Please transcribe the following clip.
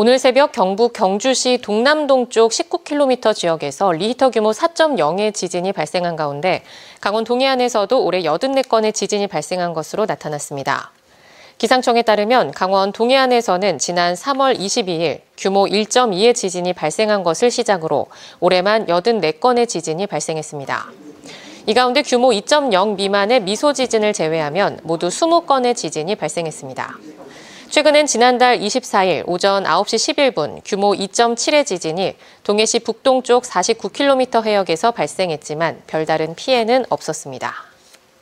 오늘 새벽 경북 경주시 동남동 쪽 19km 지역에서 리히터 규모 4.0의 지진이 발생한 가운데 강원 동해안에서도 올해 84건의 지진이 발생한 것으로 나타났습니다. 기상청에 따르면 강원 동해안에서는 지난 3월 22일 규모 1.2의 지진이 발생한 것을 시작으로 올해만 84건의 지진이 발생했습니다. 이 가운데 규모 2.0 미만의 미소 지진을 제외하면 모두 20건의 지진이 발생했습니다. 최근엔 지난달 24일 오전 9시 11분 규모 2.7의 지진이 동해시 북동쪽 49km 해역에서 발생했지만 별다른 피해는 없었습니다.